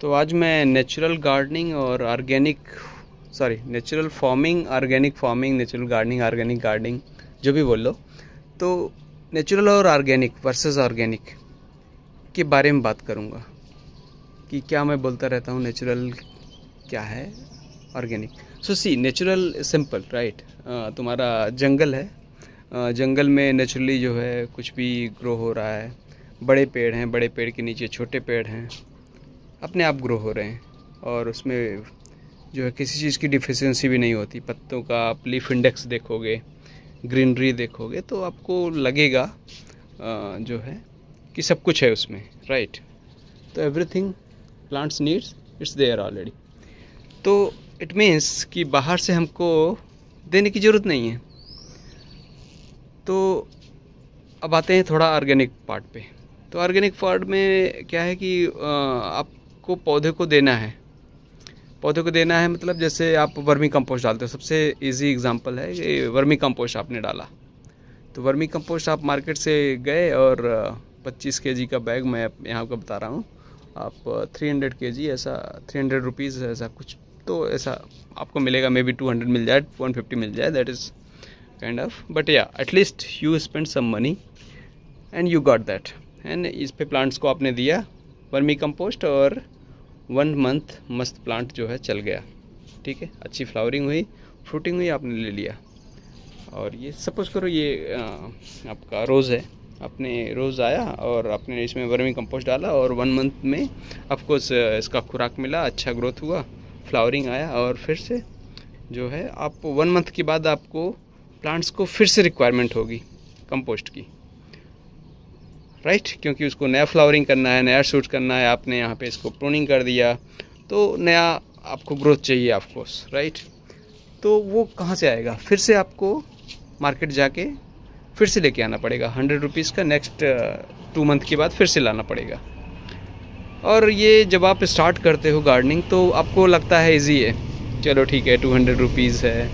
तो आज मैं नेचुरल गार्डनिंग और organic sorry natural farming organic farming natural gardening organic gardening जो भी बोल लो तो नेचुरल और ऑर्गेनिक वर्सेस ऑर्गेनिक के बारे में बात करूँगा कि क्या मैं बोलता रहता हूँ नेचुरल क्या है organic so see natural simple right तुम्हारा जंगल है जंगल में नेचुरली जो है कुछ भी ग्रो हो रहा है बड़े पेड़ हैं बड़े पेड़ के नीचे छोटे पेड़ हैं अपने आप ग्रो हो रहे हैं और उसमें जो है किसी चीज़ की डिफिशेंसी भी नहीं होती पत्तों का आप लीफ इंडेक्स देखोगे ग्रीनरी देखोगे तो आपको लगेगा जो है कि सब कुछ है उसमें राइट तो everything plants needs it's there already तो इट मीन्स कि बाहर से हमको देने की ज़रूरत नहीं है तो अब आते हैं थोड़ा ऑर्गेनिक पार्ट पे तो ऑर्गेनिक पार्ट में क्या है कि आप आपको पौधे को देना है पौधे को देना है मतलब जैसे आप वर्मी कंपोस्ट डालते हो सबसे इजी एग्जांपल है ये वर्मी कंपोस्ट आपने डाला तो वर्मी कंपोस्ट आप मार्केट से गए और 25 के का बैग मैं यहाँ का बता रहा हूँ आप 300 के ऐसा 300 हंड्रेड ऐसा कुछ तो ऐसा आपको मिलेगा मे बी टू मिल जाए 150 मिल जाए that is kind of but या at least you spend some money and you got that and इस पे प्लांट्स को आपने दिया वर्मी कंपोस्ट और वन मंथ मस्त प्लांट जो है चल गया ठीक है अच्छी फ्लावरिंग हुई फ्रूटिंग हुई आपने ले लिया और ये सपोज़ करो ये आपका रोज़ है आपने रोज़ आया और आपने इसमें वर्मी कंपोस्ट डाला और वन मंथ में ऑफकोर्स इसका खुराक मिला अच्छा ग्रोथ हुआ फ्लावरिंग आया और फिर से जो है आप वन मंथ के बाद आपको प्लांट्स को फिर से रिक्वायरमेंट होगी कंपोस्ट की राइट क्योंकि उसको नया फ्लावरिंग करना है नया शूट करना है आपने यहाँ पे इसको प्रोनिंग कर दिया तो नया आपको ग्रोथ चाहिए ऑफकोर्स राइट तो वो कहाँ से आएगा फिर से आपको मार्केट जाके फिर से लेके आना पड़ेगा हंड्रेड रुपीज़ का नेक्स्ट टू मंथ के बाद फिर से लाना पड़ेगा और ये जब आप स्टार्ट करते हो गार्डनिंग तो आपको लगता है इजी है चलो ठीक है टू हंड्रेड रुपीज़ है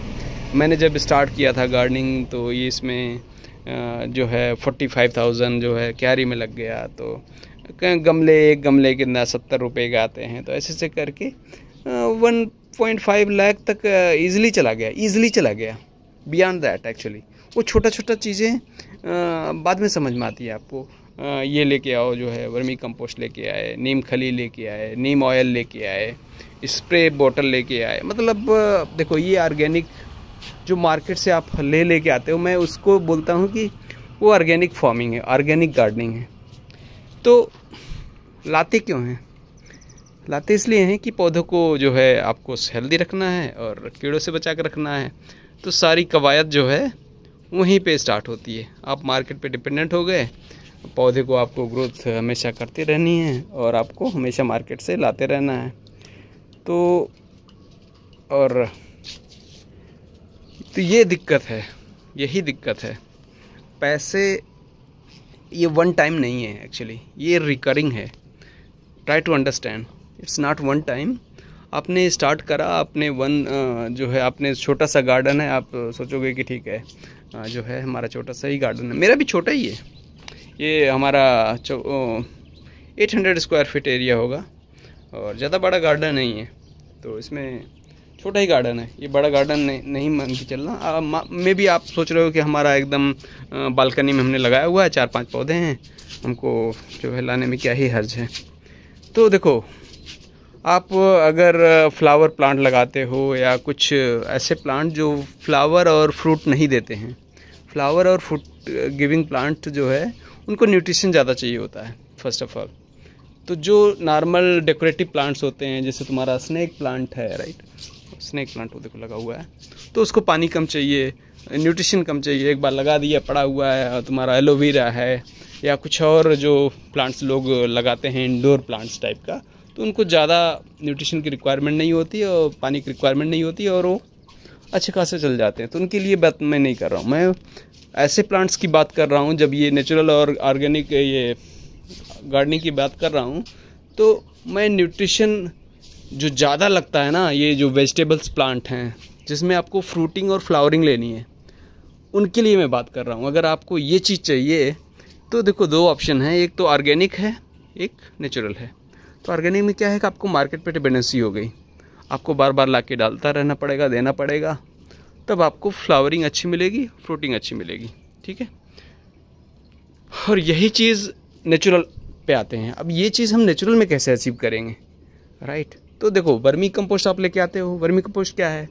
मैंने जब स्टार्ट किया था गार्डनिंग तो ये इसमें जो है फोर्टी फाइव थाउजेंड जो है क्यारी में लग गया तो गमले एक गमले के ना सत्तर रुपये के आते हैं तो ऐसे ऐसे करके वन पॉइंट फाइव लाख तक ईजिली चला गया ईजिली चला गया बियॉन्ड दैट एक्चुअली वो छोटा छोटा चीज़ें बाद में समझ में आती है आपको ये लेके आओ जो है वर्मी कंपोस्ट लेके आए नीम खली लेके आए नीम ऑयल लेके आए स्प्रे बोतल लेके आए मतलब देखो ये ऑर्गेनिक जो मार्केट से आप ले लेके आते हो मैं उसको बोलता हूँ कि वो ऑर्गेनिक फार्मिंग है ऑर्गेनिक गार्डनिंग है तो लाते क्यों हैं लाते इसलिए हैं कि पौधों को जो है आपको हेल्दी रखना है और कीड़ों से बचा कर रखना है तो सारी कवायद जो है वहीं पे स्टार्ट होती है आप मार्केट पे डिपेंडेंट हो गए पौधे को आपको ग्रोथ हमेशा करती रहनी है और आपको हमेशा मार्केट से लाते रहना है तो और तो ये दिक्कत है यही दिक्कत है पैसे ये वन टाइम नहीं है एक्चुअली ये रिकरिंग है try to understand it's not one time आपने स्टार्ट करा आपने वन जो है आपने छोटा सा गार्डन है आप सोचोगे कि ठीक है जो है हमारा छोटा सा ही गार्डन है मेरा भी छोटा ही है ये हमारा eight hundred square feet area होगा और ज़्यादा बड़ा गार्डन नहीं है तो इसमें छोटा ही गार्डन है ये बड़ा गार्डन नहीं, नहीं मान के चलना मे भी आप सोच रहे हो कि हमारा एकदम बालकनी में हमने लगाया हुआ है चार पांच पौधे हैं हमको जो है लाने में क्या ही हर्ज है तो देखो आप अगर फ्लावर प्लांट लगाते हो या कुछ ऐसे प्लांट जो फ्लावर और फ्रूट नहीं देते हैं फ्लावर और फ्रूट गिविंग प्लांट जो है उनको न्यूट्रिशन ज़्यादा चाहिए होता है फर्स्ट ऑफ ऑल तो जो नॉर्मल डेकोरेटिव प्लांट्स होते हैं जैसे तुम्हारा स्नैक प्लांट है राइट स्नैक प्लांट वो देखो लगा हुआ है तो उसको पानी कम चाहिए न्यूट्रिशन कम चाहिए एक बार लगा दिया पड़ा हुआ है तुम्हारा एलोवेरा है या कुछ और जो प्लांट्स लोग लगाते हैं इंडोर प्लांट्स टाइप का तो उनको ज़्यादा न्यूट्रिशन की रिक्वायरमेंट नहीं होती और पानी की रिक्वायरमेंट नहीं होती और वो अच्छे खासे चल जाते हैं तो उनके लिए बात मैं नहीं कर रहा हूँ मैं ऐसे प्लांट्स की बात कर रहा हूँ जब ये नेचुरल और ऑर्गेनिक ये गार्डनिंग की बात कर रहा हूँ तो मैं न्यूट्रिशन जो ज़्यादा लगता है ना ये जो वेजिटेबल्स प्लांट हैं जिसमें आपको फ्रूटिंग और फ्लावरिंग लेनी है उनके लिए मैं बात कर रहा हूँ अगर आपको ये चीज़ चाहिए तो देखो दो ऑप्शन हैं एक तो ऑर्गेनिक है एक नेचुरल है तो ऑर्गेनिक में क्या है कि आपको मार्केट पर डिपेंडेंसी हो गई आपको बार बार ला के डालता रहना पड़ेगा देना पड़ेगा तब आपको फ्लावरिंग अच्छी मिलेगी फ्रूटिंग अच्छी मिलेगी ठीक है और यही चीज़ नेचुरल पे आते हैं अब ये चीज़ हम नेचुरल में कैसे अचीव करेंगे राइट तो देखो वर्मी कंपोस्ट आप लेके आते हो वर्मी कंपोस्ट क्या है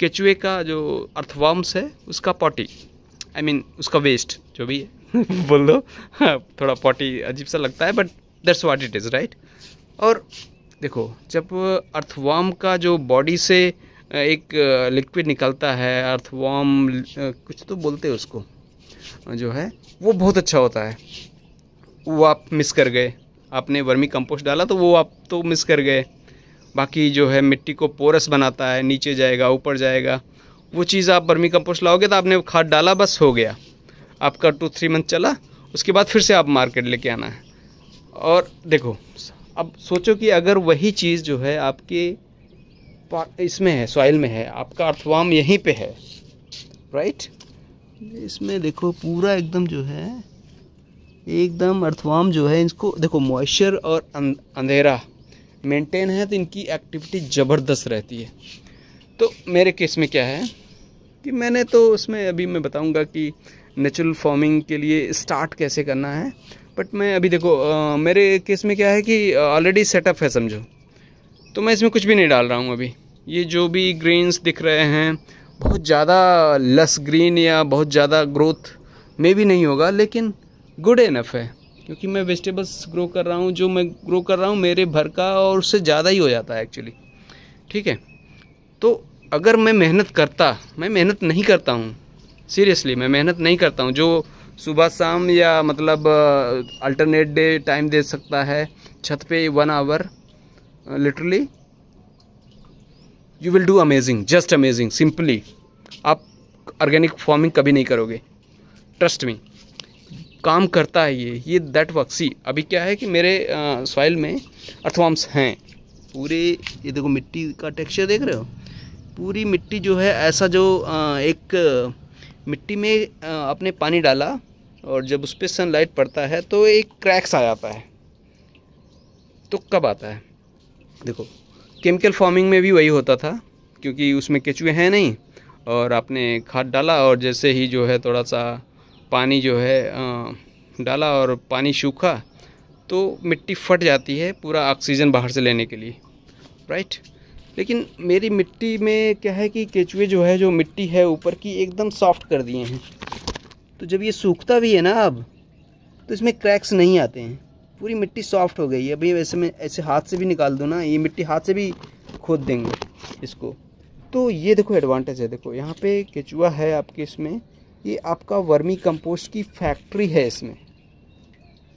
केचुए का जो अर्थवॉम्स है उसका potty I I mean mean, उसका वेस्ट जो भी है बोल दो हाँ, थोड़ा पॉटी अजीब सा लगता है but that's what it is right और देखो जब अर्थवॉर्म का जो बॉडी से एक लिक्विड निकलता है अर्थवॉम कुछ तो बोलते हैं उसको जो है वो बहुत अच्छा होता है वो आप मिस कर गए आपने वर्मी कंपोस्ट डाला तो वो आप तो मिस कर गए बाकी जो है मिट्टी को पोरस बनाता है नीचे जाएगा ऊपर जाएगा वो चीज़ आप बर्मी कंपोस्ट लाओगे तो आपने खाद डाला बस हो गया आपका टू थ्री मंथ चला उसके बाद फिर से आप मार्केट लेके आना है और देखो अब सोचो कि अगर वही चीज़ जो है आपके इसमें है सॉइल में है आपका अर्थवाम यहीं पे है राइट इसमें देखो पूरा एकदम जो है एकदम अर्थवाम जो है इसको देखो मॉइस्चर और अं-, अंधेरा मेंटेन है तो इनकी एक्टिविटी ज़बरदस्त रहती है तो मेरे केस में क्या है कि मैंने तो उसमें अभी मैं बताऊंगा कि नेचुरल फार्मिंग के लिए स्टार्ट कैसे करना है बट मैं अभी देखो आ, मेरे केस में क्या है कि ऑलरेडी सेटअप है समझो तो मैं इसमें कुछ भी नहीं डाल रहा हूँ अभी ये जो भी ग्रीनस दिख रहे हैं बहुत ज़्यादा लस ग्रीन या बहुत ज़्यादा ग्रोथ में भी नहीं होगा लेकिन गुड इनफ है क्योंकि मैं वेजिटेबल्स ग्रो कर रहा हूँ जो मैं ग्रो कर रहा हूँ मेरे भर का और उससे ज़्यादा ही हो जाता है एक्चुअली ठीक है तो अगर मैं मेहनत करता मैं मेहनत नहीं करता हूँ सीरियसली मैं मेहनत नहीं करता हूँ जो सुबह शाम या मतलब अल्टरनेट डे टाइम दे सकता है छत पे one hour literally you will do amazing just amazing simply आप ऑर्गेनिक फार्मिंग कभी नहीं करोगे ट्रस्ट मी काम करता है ये ये दैट वक्सी अभी क्या है कि मेरे सॉइल में अर्थवॉर्म्स हैं पूरे ये देखो मिट्टी का टेक्सचर देख रहे हो पूरी मिट्टी जो है ऐसा जो आ, एक मिट्टी में आ, आपने पानी डाला और जब उस पर सनलाइट पड़ता है तो एक क्रैक्स आ जाता है तो कब आता है देखो केमिकल फार्मिंग में भी वही होता था क्योंकि उसमें केचुए हैं नहीं और आपने खाद डाला और जैसे ही जो है थोड़ा सा पानी जो है डाला और पानी सूखा तो मिट्टी फट जाती है पूरा ऑक्सीजन बाहर से लेने के लिए राइट लेकिन मेरी मिट्टी में क्या है कि केचुए जो है जो मिट्टी है ऊपर की एकदम सॉफ्ट कर दिए हैं तो जब ये सूखता भी है ना अब तो इसमें क्रैक्स नहीं आते हैं पूरी मिट्टी सॉफ्ट हो गई है अभी वैसे मैं ऐसे हाथ से भी निकाल दूँ ना ये मिट्टी हाथ से भी खोद देंगे इसको तो ये देखो एडवांटेज है देखो यहाँ पे केचुआ है आपके इसमें ये आपका वर्मी कंपोस्ट की फैक्ट्री है इसमें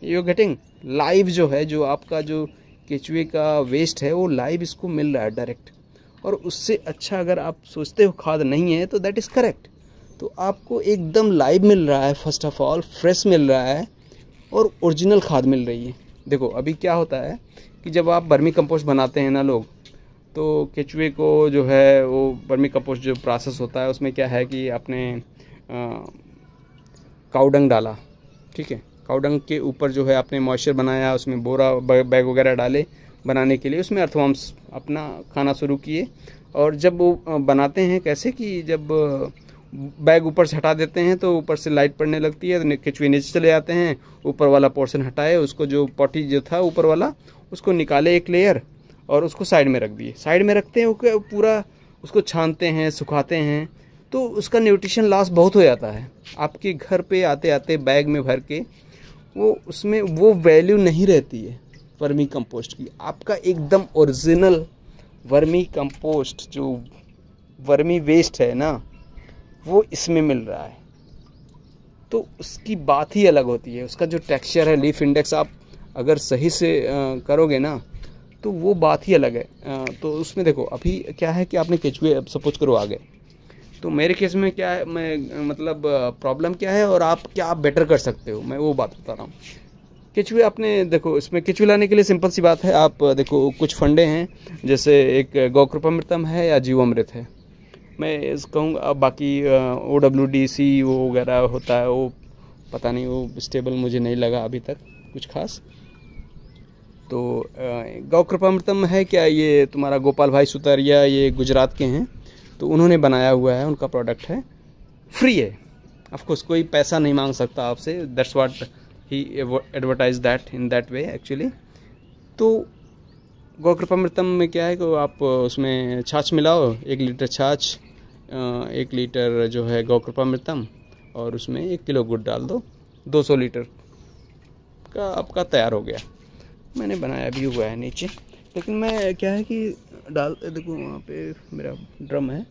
यू गेटिंग लाइव जो है जो आपका जो केचुए का वेस्ट है वो लाइव इसको मिल रहा है डायरेक्ट और उससे अच्छा अगर आप सोचते हो खाद नहीं है तो दैट इज़ करेक्ट तो आपको एकदम लाइव मिल रहा है फर्स्ट ऑफ ऑल फ्रेश मिल रहा है और ओरिजिनल खाद मिल रही है देखो अभी क्या होता है कि जब आप बर्मी कंपोस्ट बनाते हैं ना लोग तो केचुए को जो है वो बर्मी कंपोस्ट जो प्रोसेस होता है उसमें क्या है कि आपने काउडंग डाला ठीक है काउडंग के ऊपर जो है आपने मॉइस्चर बनाया उसमें बोरा बैग वगैरह डाले बनाने के लिए उसमें अर्थवॉम्स अपना खाना शुरू किए और जब वो बनाते हैं कैसे कि जब बैग ऊपर से हटा देते हैं तो ऊपर से लाइट पड़ने लगती है तो केचुए नीचे चले जाते हैं ऊपर वाला पोर्शन हटाए उसको जो पॉटी जो था ऊपर वाला उसको निकाले एक लेयर और उसको साइड में रख दिए साइड में रखते हैं पूरा उसको छानते हैं सुखाते हैं तो उसका न्यूट्रिशन लॉस बहुत हो जाता है आपके घर पे आते आते बैग में भर के वो उसमें वो वैल्यू नहीं रहती है वर्मी कंपोस्ट की आपका एकदम ओरिजिनल वर्मी कंपोस्ट जो वर्मी वेस्ट है ना वो इसमें मिल रहा है तो उसकी बात ही अलग होती है उसका जो टेक्सचर है लीफ इंडेक्स आप अगर सही से करोगे ना तो वो बात ही अलग है तो उसमें देखो अभी क्या है कि आपने केचुए सपोज करो आ गए तो मेरे केस में क्या है मैं मतलब प्रॉब्लम क्या है और आप क्या आप बेटर कर सकते हो मैं वो बात बता रहा हूँ किचवे आपने देखो इसमें किचवे लाने के लिए सिंपल सी बात है आप देखो कुछ फंडे हैं जैसे एक गौकृपामृतम है या जीवामृत है मैं इस कहूँगा बाकी ओ डब्ल्यू डी सी वो वगैरह होता है वो पता नहीं वो स्टेबल मुझे नहीं लगा अभी तक कुछ खास तो गौ है क्या ये तुम्हारा गोपाल भाई सुतारिया ये गुजरात के हैं तो उन्होंने बनाया हुआ है उनका प्रोडक्ट है फ्री है ऑफकोर्स कोई पैसा नहीं मांग सकता आपसे दैट्स वाट ही advertise that in that way actually तो गौकृपा मृतम में क्या है कि आप उसमें छाछ मिलाओ एक लीटर छाछ एक लीटर जो है गौकृपा मृतम और उसमें एक किलो गुड़ डाल दो 200 लीटर का आपका तैयार हो गया मैंने बनाया भी हुआ है नीचे लेकिन मैं क्या है कि डाल देखो वहाँ पे मेरा ड्रम है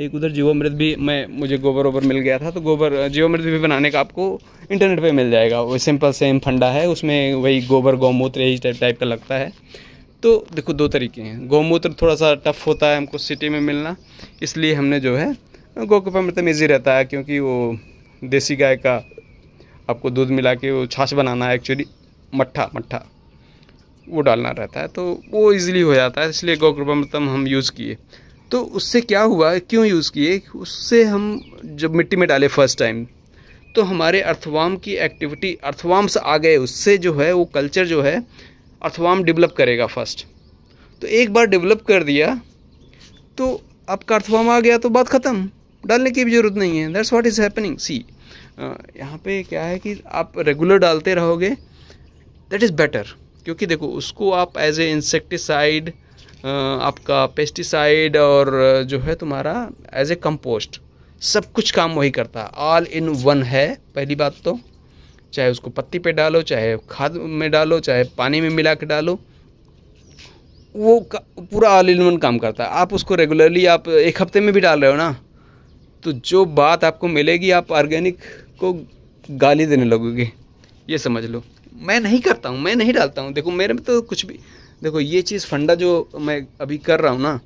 एक उधर जीवामृत भी मैं मुझे गोबर ओबर मिल गया था तो गोबर जीवामृत भी बनाने का आपको इंटरनेट पे मिल जाएगा वो सिंपल सेम फंडा है उसमें वही गोबर गौमूत्र यही टाइप टाइप का लगता है तो देखो दो तरीके हैं गौमूत्र थोड़ा सा टफ होता है हमको सिटी में मिलना इसलिए हमने जो है गोकपामृत में ईजी रहता है क्योंकि वो देसी गाय का आपको दूध मिला के वो छाछ बनाना है एक्चुअली मट्ठा मट्ठा वो डालना रहता है तो वो इजीली हो जाता है इसलिए गौ हम यूज़ किए तो उससे क्या हुआ क्यों यूज़ किए उससे हम जब मिट्टी में डाले फर्स्ट टाइम तो हमारे अर्थवाम की एक्टिविटी अर्थवाम्स आ गए उससे जो है वो कल्चर जो है अर्थवाम डेवलप करेगा फर्स्ट तो एक बार डेवलप कर दिया तो आपका अर्थवाम आ गया तो बात ख़त्म डालने की भी ज़रूरत नहीं है that's what is happening see यहाँ पे क्या है कि आप रेगुलर डालते रहोगे दैट इज़ बेटर क्योंकि देखो उसको आप एज ए इंसेक्टिसाइड आपका पेस्टिसाइड और जो है तुम्हारा एज ए कंपोस्ट सब कुछ काम वही करता है ऑल इन वन है पहली बात तो चाहे उसको पत्ती पे डालो चाहे खाद में डालो चाहे पानी में मिला के डालो वो पूरा ऑल इन वन काम करता है आप उसको रेगुलरली आप एक हफ्ते में भी डाल रहे हो ना तो जो बात आपको मिलेगी आप ऑर्गेनिक को गाली देने लगोगे ये समझ लो मैं नहीं करता हूँ मैं नहीं डालता हूँ देखो मेरे में तो कुछ भी देखो ये चीज़ फंडा जो मैं अभी कर रहा हूँ ना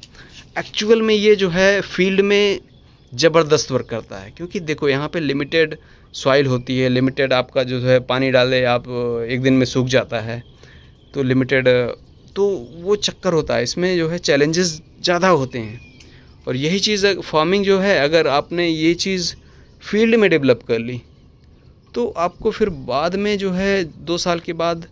एक्चुअल में ये जो है फील्ड में ज़बरदस्त वर्क करता है क्योंकि देखो यहाँ पे लिमिटेड सॉइल होती है लिमिटेड आपका जो है पानी डाले आप एक दिन में सूख जाता है तो लिमिटेड तो वो चक्कर होता है इसमें जो है चैलेंजेस ज़्यादा होते हैं और यही चीज़ फार्मिंग जो है अगर आपने ये चीज़ फील्ड में डेवलप कर ली तो आपको फिर बाद में जो है दो साल के बाद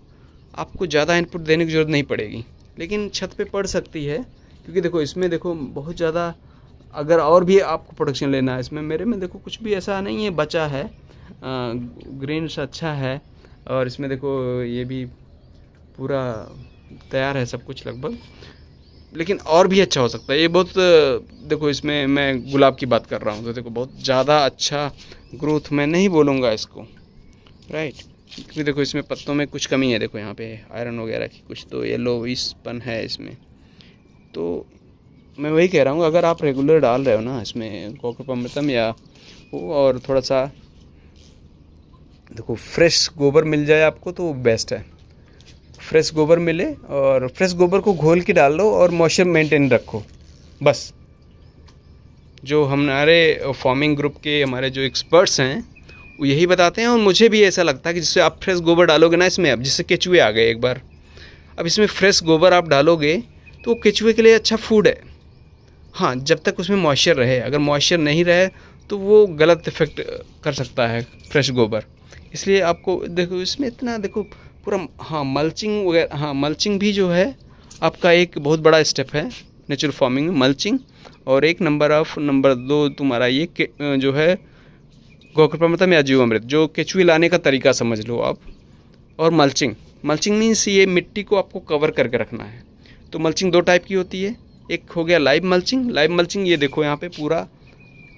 आपको ज़्यादा इनपुट देने की ज़रूरत नहीं पड़ेगी लेकिन छत पे पड़ सकती है क्योंकि देखो इसमें देखो बहुत ज़्यादा अगर और भी आपको प्रोडक्शन लेना है इसमें मेरे में देखो कुछ भी ऐसा नहीं है बचा है ग्रेन्स अच्छा है और इसमें देखो ये भी पूरा तैयार है सब कुछ लगभग लेकिन और भी अच्छा हो सकता है ये बहुत देखो इसमें मैं गुलाब की बात कर रहा हूँ तो देखो बहुत ज़्यादा अच्छा ग्रोथ मैं नहीं बोलूँगा इसको राइट क्योंकि देखो इसमें पत्तों में कुछ कमी है देखो यहाँ पे आयरन वगैरह की कुछ तो येलो इसपन है इसमें तो मैं वही कह रहा हूँ अगर आप रेगुलर डाल रहे हो ना इसमें कॉकपमृतम या वो और थोड़ा सा देखो फ्रेश गोबर मिल जाए आपको तो बेस्ट है फ्रेश गोबर मिले और फ्रेश गोबर को घोल के डाल लो और मॉइस्चर मेंटेन रखो बस जो हमारे फार्मिंग ग्रुप के हमारे जो एक्सपर्ट्स हैं वो यही बताते हैं और मुझे भी ऐसा लगता है कि जिससे आप फ्रेश गोबर डालोगे ना इसमें अब जिससे केचुए आ गए एक बार अब इसमें फ्रेश गोबर आप डालोगे तो केचुए के लिए अच्छा फूड है हाँ जब तक उसमें मॉइस्चर रहे अगर मॉइस्चर नहीं रहे तो वो गलत इफेक्ट कर सकता है फ्रेश गोबर इसलिए आपको देखो इसमें इतना देखो पूरा हाँ मल्चिंग वगैरह हाँ मल्चिंग भी जो है आपका एक बहुत बड़ा स्टेप है नेचुरल फार्मिंग में मल्चिंग और एक नंबर ऑफ नंबर दो तुम्हारा ये जो है मतलब या जीव अमृत जो केचुए लाने का तरीका समझ लो आप और मल्चिंग मल्चिंग मीन्स ये मिट्टी को आपको कवर करके रखना है तो मल्चिंग दो टाइप की होती है एक हो गया लाइव मल्चिंग लाइव मल्चिंग ये देखो यहाँ पे पूरा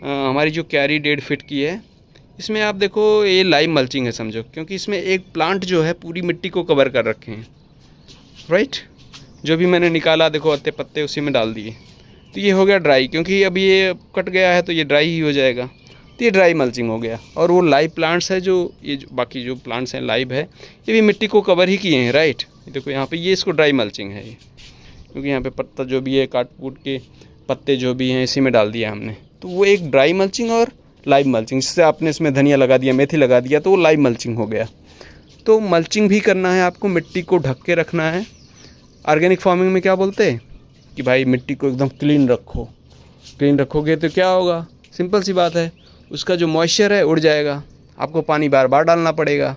आ, हमारी जो क्यारी डेढ़ फिट की है इसमें आप देखो ये लाइव मल्चिंग है समझो क्योंकि इसमें एक प्लांट जो है पूरी मिट्टी को कवर कर रखे हैं राइट जो भी मैंने निकाला देखो अत्ते पत्ते उसी में डाल दिए तो ये हो गया ड्राई क्योंकि अब ये कट गया है तो ये ड्राई ही हो जाएगा तो ये ड्राई मल्चिंग हो गया और वो लाइव प्लांट्स है जो ये जो बाकी जो प्लांट्स हैं लाइव है ये भी मिट्टी को कवर ही किए हैं राइट देखो यहाँ पे ये इसको ड्राई मल्चिंग है ये क्योंकि यहाँ पे पत्ता जो भी है काट कूट के पत्ते जो भी हैं इसी में डाल दिया हमने तो वो एक ड्राई मल्चिंग और लाइव मल्चिंग जिससे आपने इसमें धनिया लगा दिया मेथी लगा दिया तो वो लाइव मल्चिंग हो गया तो मल्चिंग भी करना है आपको मिट्टी को ढक के रखना है ऑर्गेनिक फार्मिंग में क्या बोलते हैं कि भाई मिट्टी को एकदम क्लीन रखो क्लीन रखोगे तो क्या होगा सिंपल सी बात है उसका जो मॉइस्चर है उड़ जाएगा आपको पानी बार बार डालना पड़ेगा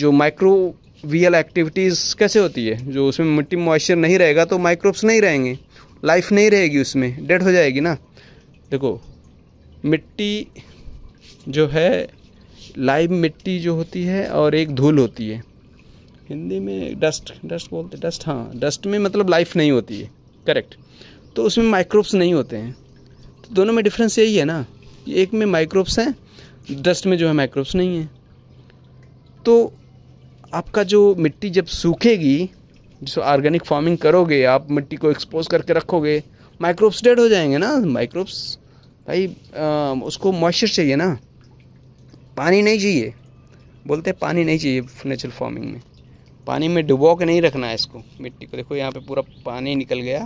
जो माइक्रोवियल एक्टिविटीज़ कैसे होती है जो उसमें मिट्टी मॉइस्चर नहीं रहेगा तो माइक्रोब्स नहीं रहेंगे लाइफ नहीं रहेगी उसमें डेड हो जाएगी ना देखो मिट्टी जो है लाइव मिट्टी जो होती है और एक धूल होती है हिंदी में डस्ट डस्ट बोलते डस्ट हाँ डस्ट में मतलब लाइफ नहीं होती है करेक्ट तो उसमें माइक्रोब्स नहीं होते हैं तो दोनों में डिफरेंस यही है ना कि एक में माइक्रोब्स हैं डस्ट में जो है माइक्रोब्स नहीं है तो आपका जो मिट्टी जब सूखेगी जिस ऑर्गेनिक फार्मिंग करोगे आप मिट्टी को एक्सपोज करके रखोगे माइक्रोब्स डेड हो जाएंगे ना माइक्रोब्स भाई आ, उसको मॉइस्चर चाहिए ना पानी नहीं चाहिए बोलते पानी नहीं चाहिए नेचुरल फार्मिंग में पानी में डुबो के नहीं रखना है इसको मिट्टी को देखो यहाँ पे पूरा पानी निकल गया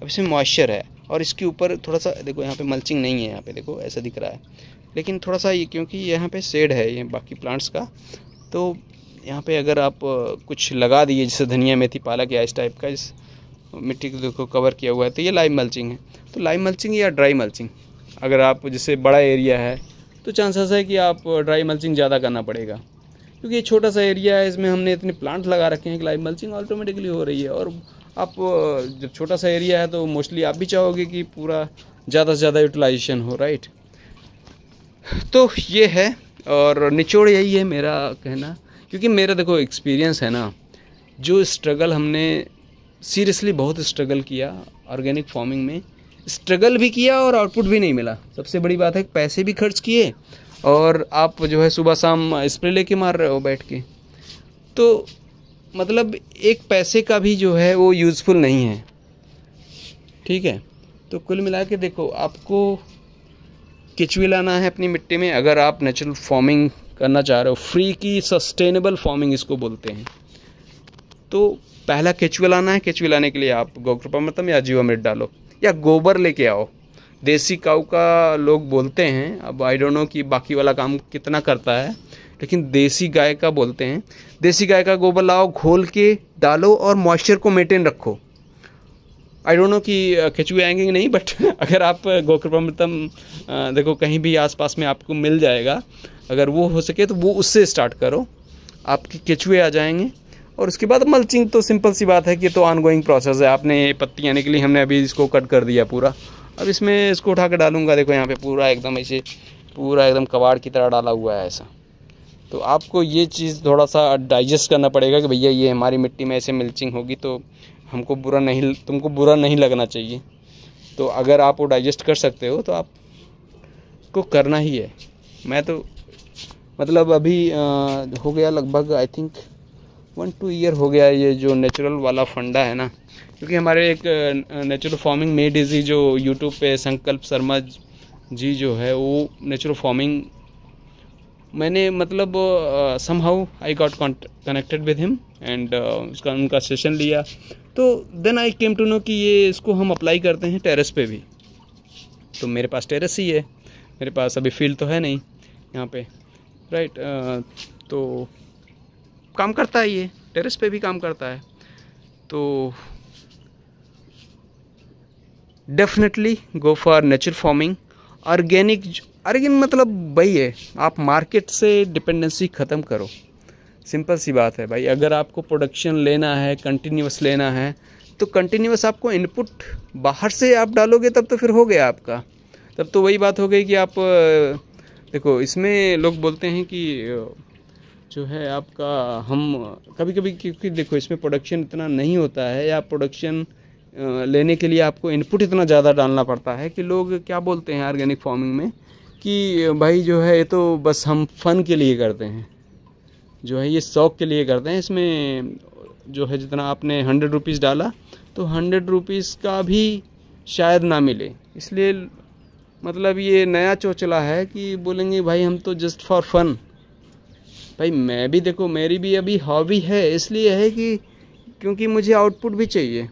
अब इसमें मॉइस्चर है और इसके ऊपर थोड़ा सा देखो यहाँ पे मल्चिंग नहीं है यहाँ पे देखो ऐसा दिख रहा है लेकिन थोड़ा सा ये क्योंकि यहाँ पे शेड है ये बाकी प्लांट्स का तो यहाँ पे अगर आप कुछ लगा दिए जैसे धनिया मेथी पालक या इस टाइप का इस मिट्टी को देखो कवर किया हुआ है तो ये लाइव मल्चिंग है तो लाइव मल्चिंग या ड्राई मल्चिंग अगर आप जैसे बड़ा एरिया है तो चांसेस है कि आप ड्राई मल्चिंग ज़्यादा करना पड़ेगा क्योंकि ये छोटा सा एरिया है इसमें हमने इतने प्लांट लगा रखे हैं कि लाइव मल्चिंग ऑटोमेटिकली हो रही है और आप जब छोटा सा एरिया है तो मोस्टली आप भी चाहोगे कि पूरा ज़्यादा से ज़्यादा यूटिलाइजेशन हो राइट तो ये है और निचोड़ यही है मेरा कहना क्योंकि मेरा देखो एक्सपीरियंस है ना जो स्ट्रगल हमने सीरियसली बहुत स्ट्रगल किया ऑर्गेनिक फार्मिंग में स्ट्रगल भी किया और आउटपुट भी नहीं मिला सबसे बड़ी बात है पैसे भी खर्च किए और आप जो है सुबह शाम स्प्रे लेके मार रहे हो बैठ के तो मतलब एक पैसे का भी जो है वो यूज़फुल नहीं है ठीक है तो कुल मिला के देखो आपको किचवी लाना है अपनी मिट्टी में अगर आप नेचुरल फार्मिंग करना चाह रहे हो फ्री की सस्टेनेबल फार्मिंग इसको बोलते हैं तो पहला केचुआ लाना है केचुआ लाने के लिए आप गोकृपा मतम या जीवामृत डालो या गोबर लेके आओ देसी काऊ का लोग बोलते हैं अब आई डोंट नो कि बाकी वाला काम कितना करता है लेकिन देसी गाय का बोलते हैं देसी गाय का गोबर लाओ घोल के डालो और मॉइस्चर को मेंटेन रखो आई डोंट नो कि खिचुए आएंगे कि नहीं बट अगर आप गोकृपमृतम देखो कहीं भी आसपास में आपको मिल जाएगा अगर वो हो सके तो वो उससे स्टार्ट करो आपके केचुए आ जाएंगे और उसके बाद मल्चिंग तो सिंपल सी बात है कि तो ऑनगोइंग प्रोसेस है आपने ये पत्तियाँ निकली हमने अभी इसको कट कर दिया पूरा अब इसमें इसको उठा कर डालूंगा देखो यहाँ पे पूरा एकदम ऐसे पूरा एकदम कबाड़ की तरह डाला हुआ है ऐसा तो आपको ये चीज़ थोड़ा सा डाइजेस्ट करना पड़ेगा कि भैया ये हमारी मिट्टी में ऐसे मिल्चिंग होगी तो हमको बुरा नहीं तुमको बुरा नहीं लगना चाहिए तो अगर आप वो डाइजेस्ट कर सकते हो तो आप को करना ही है मैं तो मतलब अभी आ, हो गया लगभग I think one two year हो गया ये जो नेचुरल वाला फंडा है ना क्योंकि हमारे एक नेचुरल फार्मिंग मेड इजी जो यूट्यूब पे संकल्प शर्मा जी जो है वो नेचुरल फार्मिंग मैंने मतलब somehow I got connected with him and उसका उनका सेशन लिया तो then I came to know कि ये इसको हम अप्लाई करते हैं टेरेस पे भी तो मेरे पास टेरेस ही है मेरे पास अभी फील्ड तो है नहीं यहाँ पे राइट right, uh, तो काम करता है ये टेरेस पे भी काम करता है तो definitely go for nature farming organic organic मतलब वही है आप मार्केट से डिपेंडेंसी ख़त्म करो सिंपल सी बात है भाई अगर आपको प्रोडक्शन लेना है कंटिन्यूस लेना है तो कंटिन्यूस आपको इनपुट बाहर से आप डालोगे तब तो फिर हो गया आपका तब तो वही बात हो गई कि आप देखो इसमें लोग बोलते हैं कि जो है आपका हम कभी कभी क्योंकि देखो इसमें प्रोडक्शन इतना नहीं होता है या प्रोडक्शन लेने के लिए आपको इनपुट इतना ज़्यादा डालना पड़ता है कि लोग क्या बोलते हैं ऑर्गेनिक फार्मिंग में कि भाई जो है ये तो बस हम फन के लिए करते हैं जो है ये शौक़ के लिए करते हैं इसमें जो है जितना आपने हंड्रेड रुपीज़ डाला तो हंड्रेड रुपीज़ का भी शायद ना मिले इसलिए मतलब ये नया चोचला है कि बोलेंगे भाई हम तो जस्ट फॉर फन भाई मैं भी देखो मेरी भी अभी हॉबी है इसलिए है कि क्योंकि मुझे आउटपुट भी चाहिए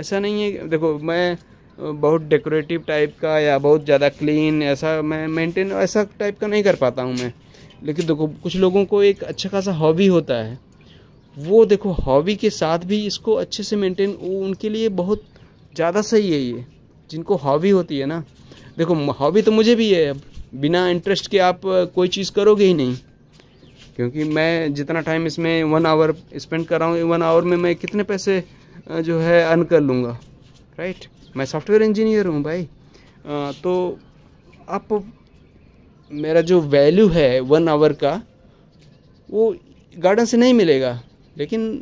ऐसा नहीं है देखो मैं बहुत डेकोरेटिव टाइप का या बहुत ज़्यादा क्लीन ऐसा मैं मेंटेन ऐसा टाइप का नहीं कर पाता हूँ मैं लेकिन देखो कुछ लोगों को एक अच्छा खासा हॉबी होता है वो देखो हॉबी के साथ भी इसको अच्छे से मेंटेन उनके लिए बहुत ज़्यादा सही है ये जिनको हॉबी होती है ना देखो हॉबी तो मुझे भी है बिना इंटरेस्ट के आप कोई चीज़ करोगे ही नहीं क्योंकि मैं जितना टाइम इसमें वन आवर स्पेंड कर रहा हूँ वन आवर में मैं कितने पैसे जो है अर्न कर लूँगा राइट मैं सॉफ्टवेयर इंजीनियर हूँ भाई आ, तो आप मेरा जो वैल्यू है वन आवर का वो गार्डन से नहीं मिलेगा लेकिन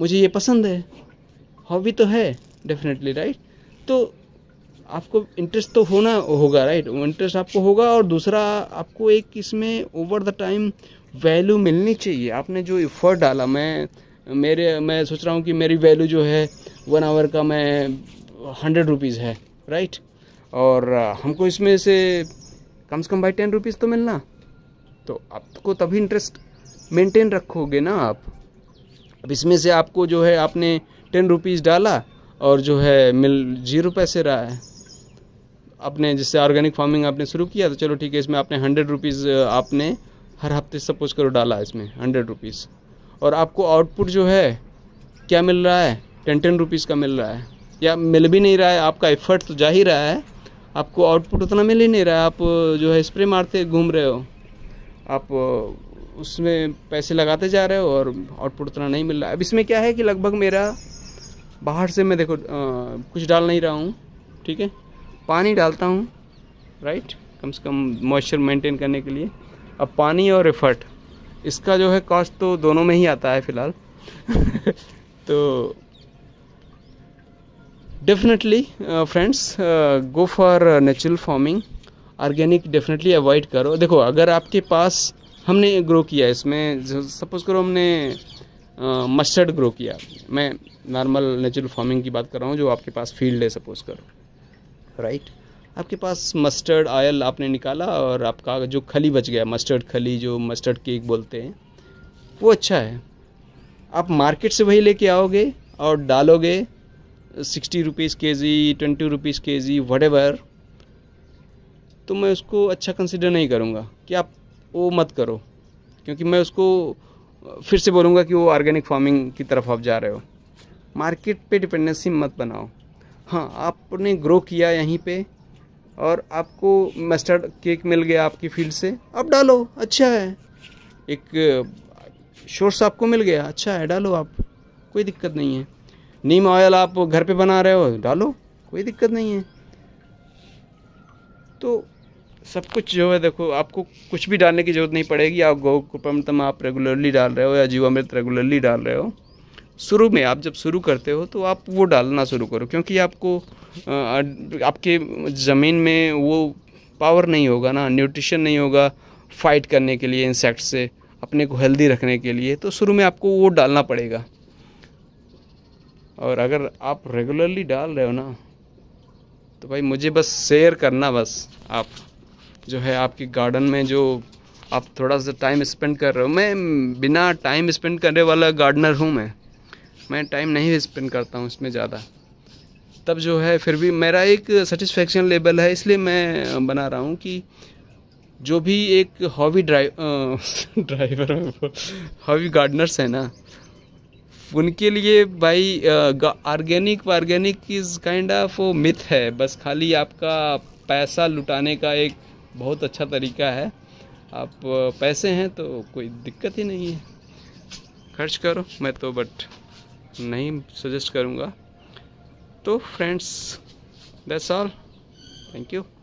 मुझे ये पसंद है हॉबी तो है डेफिनेटली राइट तो आपको इंटरेस्ट तो होना होगा राइट इंटरेस्ट आपको होगा और दूसरा आपको एक इसमें ओवर द टाइम वैल्यू मिलनी चाहिए आपने जो इफ़र्ट डाला मैं मेरे मैं सोच रहा हूँ कि मेरी वैल्यू जो है वन आवर का मैं हंड्रेड रुपीज़ है राइट और हमको इसमें से कम से कम बाई टेन रुपीज़ तो मिलना तो आपको तभी इंटरेस्ट मेंटेन रखोगे ना आप अब इसमें से आपको जो है आपने टेन रुपीज़ डाला और जो है मिल जीरो पैसे रहा है आपने जिससे ऑर्गेनिक फार्मिंग आपने शुरू किया तो चलो ठीक है इसमें आपने हंड्रेड रुपीज़ आपने हर हफ्ते सपोज करो डाला इसमें हंड्रेड रुपीज़ और आपको आउटपुट जो है क्या मिल रहा है टेन टेन रुपीज़ का मिल रहा है या मिल भी नहीं रहा है आपका एफर्ट तो जा ही रहा है आपको आउटपुट उतना मिल ही नहीं रहा है आप जो है स्प्रे मारते घूम रहे हो आप उसमें पैसे लगाते जा रहे हो और आउटपुट उतना नहीं मिल रहा है अब इसमें क्या है कि लगभग मेरा बाहर से मैं देखो आ, कुछ डाल नहीं रहा हूँ ठीक है पानी डालता हूँ राइट कम से कम मॉइस्चर मेंटेन करने के लिए अब पानी और एफर्ट इसका जो है कॉस्ट तो दोनों में ही आता है फ़िलहाल तो definitely friends go for natural farming organic definitely avoid करो देखो अगर आपके पास हमने ग्रो किया इसमें सपोज़ करो हमने मस्टर्ड uh, ग्रो किया मैं नॉर्मल नेचुरल फार्मिंग की बात कर रहा हूँ जो आपके पास फील्ड है सपोज़ करो राइट आपके पास मस्टर्ड ऑयल आपने निकाला और आपका जो खली बच गया मस्टर्ड खली जो मस्टर्ड केक बोलते हैं वो अच्छा है आप मार्केट से वही लेके आओगे और डालोगे सिक्सटी रुपीज़ के जी ट्वेंटी रुपीज़ के जी वटेवर तो मैं उसको अच्छा कंसिडर नहीं करूँगा कि आप वो मत करो क्योंकि मैं उसको फिर से बोलूँगा कि वो ऑर्गेनिक फार्मिंग की तरफ आप जा रहे हो मार्केट पे डिपेंडेंसी मत बनाओ हाँ आपने ग्रो किया यहीं पे और आपको मस्टर्ड केक मिल गया आपकी फील्ड से आप डालो अच्छा है एक शोर्स uh, आपको मिल गया अच्छा है डालो आप कोई दिक्कत नहीं है नीम ऑयल आप घर पे बना रहे हो डालो कोई दिक्कत नहीं है तो सब कुछ जो है देखो आपको कुछ भी डालने की ज़रूरत नहीं पड़ेगी आप गौ कृपम आप रेगुलरली डाल रहे हो या जीवामृत रेगुलरली डाल रहे हो शुरू में आप जब शुरू करते हो तो आप वो डालना शुरू करो क्योंकि आपको आपके ज़मीन में वो पावर नहीं होगा ना न्यूट्रिशन नहीं होगा फाइट करने के लिए इंसेक्ट से अपने को हेल्दी रखने के लिए तो शुरू में आपको वो डालना पड़ेगा और अगर आप रेगुलरली डाल रहे हो ना तो भाई मुझे बस शेयर करना बस आप जो है आपके गार्डन में जो आप थोड़ा सा टाइम स्पेंड कर रहे हो मैं बिना टाइम स्पेंड करने वाला गार्डनर हूँ मैं मैं टाइम नहीं स्पेंड करता हूँ इसमें ज़्यादा तब जो है फिर भी मेरा एक सेटिस्फेक्शन लेवल है इसलिए मैं बना रहा हूँ कि जो भी एक hobby drive driver hobby gardeners हैं ना उनके लिए भाई organic organic is kind of myth है बस खाली आपका पैसा लुटाने का एक बहुत अच्छा तरीका है आप पैसे हैं तो कोई दिक्कत ही नहीं है खर्च करो मैं तो बट नहीं सजेस्ट करूँगा तो friends that's all thank you